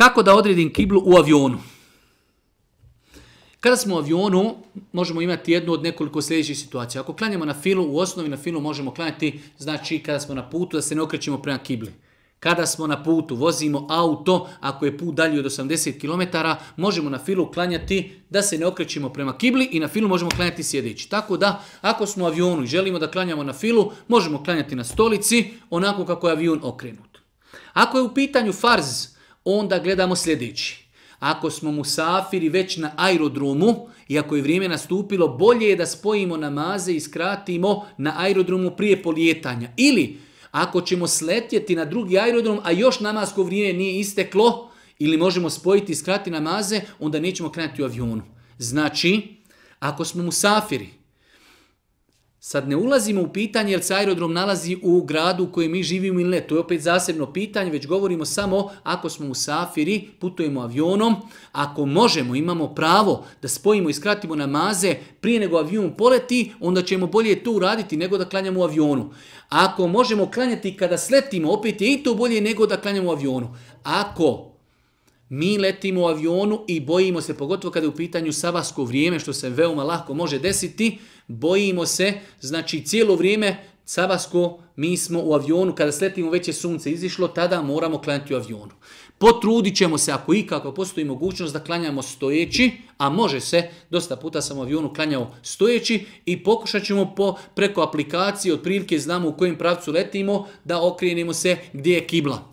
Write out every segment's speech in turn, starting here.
Kako da odredim kiblu u avionu? Kada smo u avionu, možemo imati jednu od nekoliko sljedećih situacija. Ako klanjamo na filu, u osnovi na filu možemo klanjati, znači kada smo na putu da se ne okrećemo prema kibli. Kada smo na putu, vozimo auto, ako je put dalji od 80 km, možemo na filu klanjati da se ne okrećemo prema kibli i na filu možemo klanjati sjedeći. Tako da, ako smo u avionu i želimo da klanjamo na filu, možemo klanjati na stolici, onako kako je avion okrenut. Ako je u pitanju farz, onda gledamo sljedeći. Ako smo musafiri već na aerodromu, i ako je vrijeme nastupilo, bolje je da spojimo namaze i skratimo na aerodromu prije polijetanja. Ili, ako ćemo sletjeti na drugi aerodrom, a još namasko vrijeme nije isteklo, ili možemo spojiti i skratiti namaze, onda nećemo krenuti u avionu. Znači, ako smo musafiri, Sad ne ulazimo u pitanje jer se aerodrom nalazi u gradu u kojem mi živimo ili ne. To je opet zasebno pitanje, već govorimo samo ako smo u Safiri, putujemo avionom, ako možemo, imamo pravo da spojimo i skratimo namaze prije nego avion poleti, onda ćemo bolje to uraditi nego da klanjamo u avionu. Ako možemo klanjati kada sletimo, opet je i to bolje nego da klanjamo u avionu. Ako mi letimo u avionu i bojimo se, pogotovo kada je u pitanju savasko vrijeme, što se veoma lako može desiti, bojimo se, znači cijelo vrijeme savasko, mi smo u avionu, kada sletimo već je sunce izišlo, tada moramo klanjati u avionu. Potrudit ćemo se, ako ikako postoji mogućnost da klanjamo stojeći, a može se, dosta puta sam u avionu klanjao stojeći i pokušat ćemo po, preko aplikacije, otprilike znamo u kojem pravcu letimo, da okrenemo se gdje je kibla.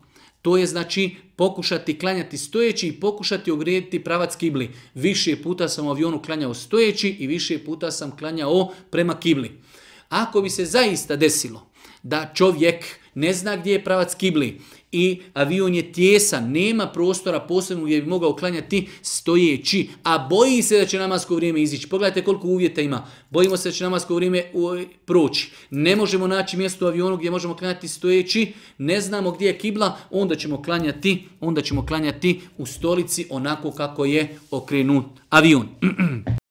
To je znači pokušati klanjati stojeći i pokušati ogrijediti pravac kibli. Više puta sam u avionu klanjao stojeći i više puta sam klanjao prema kibli. Ako bi se zaista desilo da čovjek ne zna gdje je pravac kibli i avion je tjesan, nema prostora posebno gdje bi mogao klanjati stojeći, a boji se da će namasko vrijeme izići. Pogledajte koliko uvjeta ima. Bojimo se da će namasko vrijeme proći. Ne možemo naći mjesto u avionu gdje možemo klanjati stojeći, ne znamo gdje je kibla, onda ćemo klanjati, onda ćemo klanjati u stolici onako kako je okrenut avion.